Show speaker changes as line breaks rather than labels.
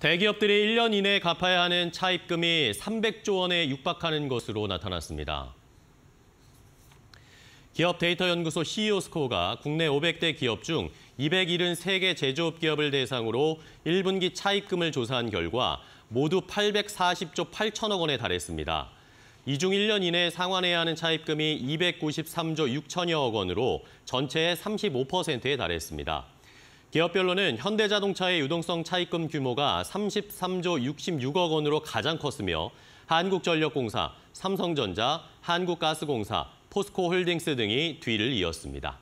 대기업들이 1년 이내에 갚아야 하는 차입금이 300조 원에 육박하는 것으로 나타났습니다. 기업 데이터 연구소 CEO 스코어가 국내 500대 기업 중 273개 제조업 기업을 대상으로 1분기 차입금을 조사한 결과 모두 840조 8천억 원에 달했습니다. 이 중 1년 이내 상환해야 하는 차입금이 293조 6천여억 원으로 전체의 35%에 달했습니다. 기업별로는 현대자동차의 유동성 차입금 규모가 33조 66억 원으로 가장 컸으며 한국전력공사, 삼성전자, 한국가스공사, 포스코홀딩스 등이 뒤를 이었습니다.